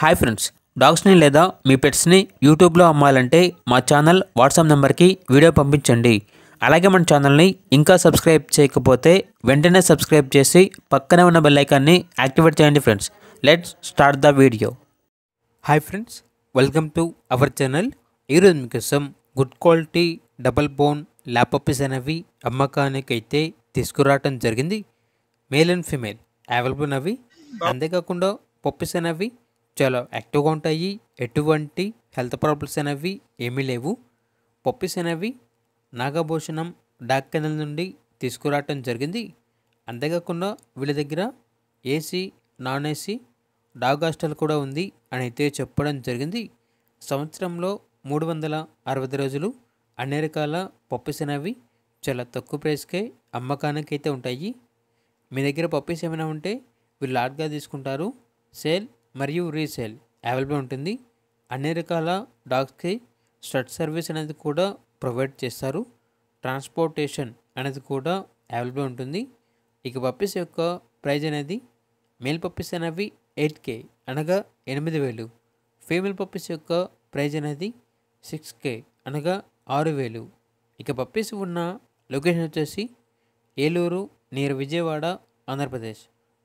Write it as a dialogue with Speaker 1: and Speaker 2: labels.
Speaker 1: hi friends డాగ్స్ని లేదా మీ పెట్స్ని యూట్యూబ్లో అమ్మాలంటే మా ఛానల్ వాట్సాప్ నెంబర్కి వీడియో పంపించండి అలాగే మన ఛానల్ని ఇంకా సబ్స్క్రైబ్ చేయకపోతే వెంటనే సబ్స్క్రైబ్ చేసి పక్కనే ఉన్న బెల్లైకాన్ని యాక్టివేట్ చేయండి friends let's start the video hi friends welcome to our channel ఈరోజు మీకోసం గుడ్ క్వాలిటీ డబల్ బోన్ ల్యాపప్పీస్ అనేవి అమ్మకానికైతే తీసుకురావటం జరిగింది మేల్ అండ్ ఫిమేల్ అవైలబుల్ అవి అంతేకాకుండా పప్పిస్ అనేవి చాలా యాక్టివ్గా ఉంటాయి ఎటువంటి హెల్త్ ప్రాబ్లమ్స్ అనేవి ఏమీ లేవు పప్పీస్ అనేవి నాగభూషణం డాక్ కెనల్ నుండి తీసుకురావటం జరిగింది అంతేకాకుండా వీళ్ళ దగ్గర AC non AC dog hostel కూడా ఉంది అని అయితే చెప్పడం జరిగింది సంవత్సరంలో మూడు వందల అరవై రోజులు అన్ని రకాల పప్పీస్ అనేవి చాలా తక్కువ ప్రైస్కే అమ్మకానికి అయితే ఉంటాయి మీ దగ్గర పప్పీస్ ఏమైనా ఉంటే వీళ్ళు లాట్గా తీసుకుంటారు సేల్ మరియు రీసేల్ అవైలబుల్ ఉంటుంది అన్ని రకాల డాగ్స్కి స్టడ్ సర్వీస్ అనేది కూడా ప్రొవైడ్ చేస్తారు ట్రాన్స్పోర్టేషన్ అనేది కూడా అవైలబుల్ ఉంటుంది ఇక పప్పీస్ యొక్క ప్రైజ్ అనేది మేల్ పప్పీస్ అనేవి ఎయిట్ కే అనగా ఎనిమిది వేలు ఫీమేల్ పప్పీస్ యొక్క ప్రైజ్ అనేది సిక్స్ కే అనగా ఆరు వేలు ఇక పప్పీస్ ఉన్న లొకేషన్ వచ్చేసి ఏలూరు నియర్ విజయవాడ ఆంధ్రప్రదేశ్